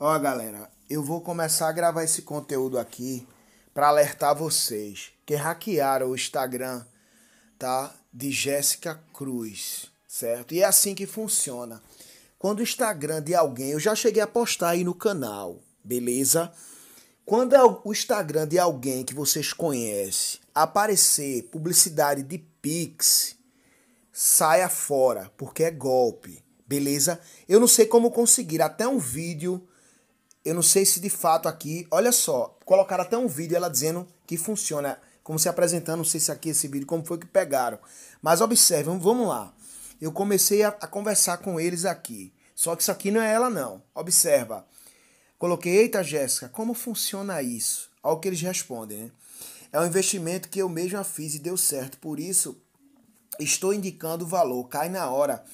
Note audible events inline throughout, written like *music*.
Ó, galera, eu vou começar a gravar esse conteúdo aqui para alertar vocês que hackearam o Instagram, tá? De Jéssica Cruz, certo? E é assim que funciona. Quando o Instagram de alguém, eu já cheguei a postar aí no canal, beleza? Quando é o Instagram de alguém que vocês conhecem aparecer publicidade de Pix, saia fora, porque é golpe, beleza? Eu não sei como conseguir até um vídeo eu não sei se de fato aqui, olha só, colocaram até um vídeo ela dizendo que funciona, como se apresentando, não sei se aqui esse vídeo, como foi que pegaram. Mas observe, vamos lá. Eu comecei a, a conversar com eles aqui. Só que isso aqui não é ela, não. Observa. Coloquei, eita Jéssica, como funciona isso? Ao que eles respondem, né? É um investimento que eu mesma fiz e deu certo, por isso estou indicando o valor, cai na hora.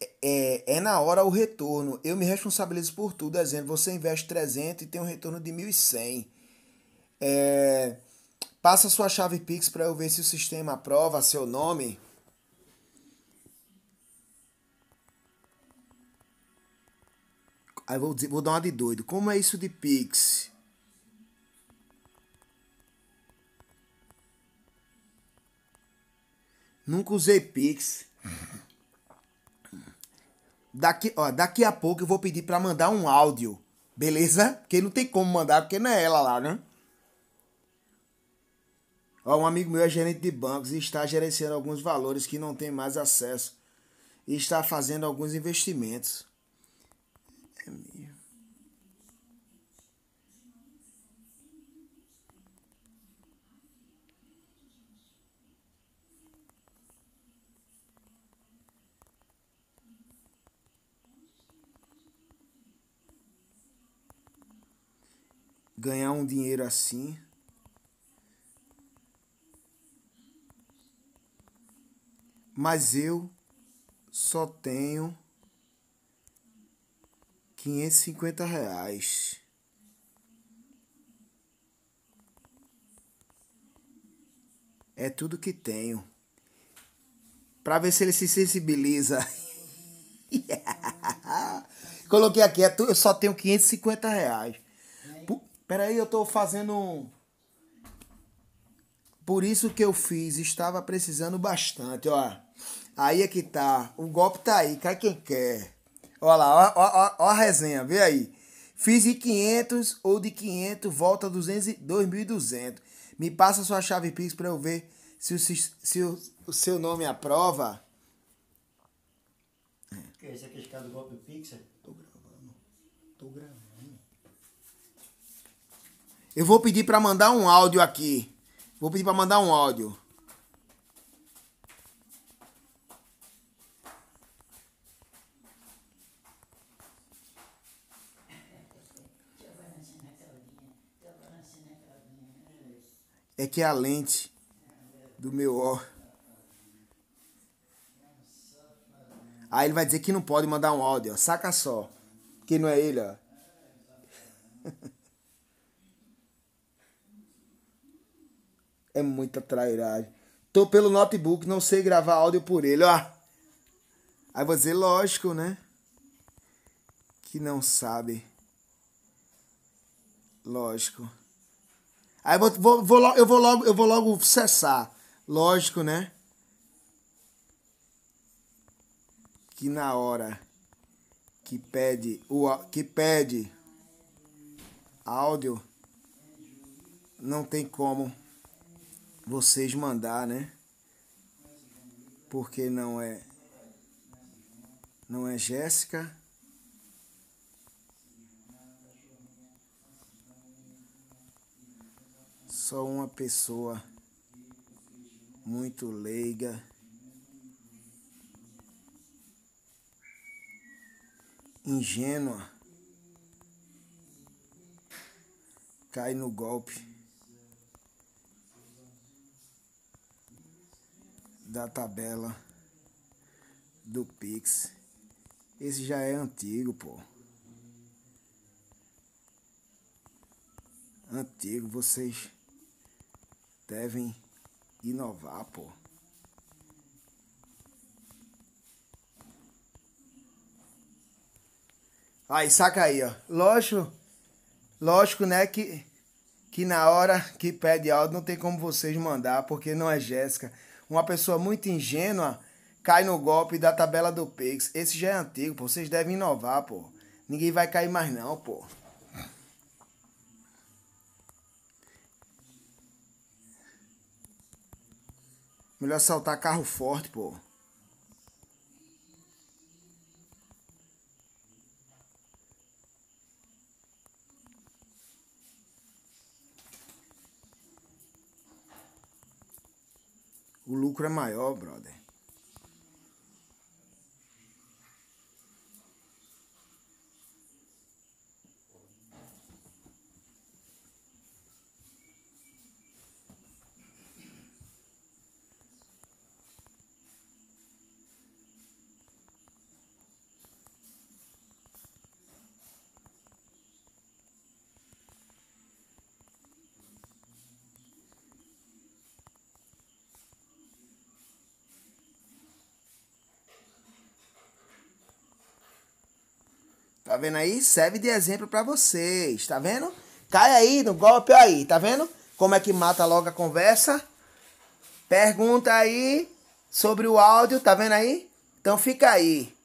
É, é, é na hora o retorno. Eu me responsabilizo por tudo, exemplo, você investe 300 e tem um retorno de 1.100. É, passa sua chave Pix para eu ver se o sistema aprova seu nome. Aí vou, dizer, vou dar uma de doido. Como é isso de Pix? Nunca usei Pix. Daqui, ó, daqui a pouco eu vou pedir para mandar um áudio, beleza? Porque não tem como mandar, porque não é ela lá, né? Ó, um amigo meu é gerente de bancos e está gerenciando alguns valores que não tem mais acesso. E está fazendo alguns investimentos. É mesmo. ganhar um dinheiro assim. Mas eu só tenho 550 reais. É tudo que tenho. Pra ver se ele se sensibiliza. *laughs* Coloquei aqui, é eu só tenho 550 reais aí, eu tô fazendo. Por isso que eu fiz, estava precisando bastante, ó. Aí é que tá. O golpe tá aí, cai quem quer. Olha lá, ó, ó, ó, ó a resenha, vê aí. Fiz de 500 ou de 500, volta 200, 2.200. Me passa sua chave Pix pra eu ver se o, se o, o seu nome aprova. Que é esse aqui é o do golpe Pix? Tô gravando. Tô gravando. Eu vou pedir para mandar um áudio aqui. Vou pedir para mandar um áudio. É que é a lente do meu ó. Aí ele vai dizer que não pode mandar um áudio, ó. Saca só. Que não é ele, ó. *laughs* É muita trairagem. Tô pelo notebook, não sei gravar áudio por ele, ó. Aí você, lógico, né? Que não sabe. Lógico. Aí vou, vou, vou, eu, vou logo, eu vou logo cessar. Lógico, né? Que na hora que pede o que pede áudio não tem como vocês mandar, né? Porque não é não é Jéssica. Só uma pessoa muito leiga. Ingênua cai no golpe. da tabela do Pix. Esse já é antigo, pô. Antigo, vocês devem inovar, pô. Aí, saca aí, ó. Lógico, lógico, né, que, que na hora que pede áudio não tem como vocês mandar, porque não é Jéssica uma pessoa muito ingênua cai no golpe da tabela do Pix. Esse já é antigo, pô. Vocês devem inovar, pô. Ninguém vai cair mais não, pô. Melhor saltar carro forte, pô. o lucro é maior, brother. Tá vendo aí? Serve de exemplo para vocês, tá vendo? Cai aí no golpe aí, tá vendo? Como é que mata logo a conversa? Pergunta aí sobre o áudio, tá vendo aí? Então fica aí.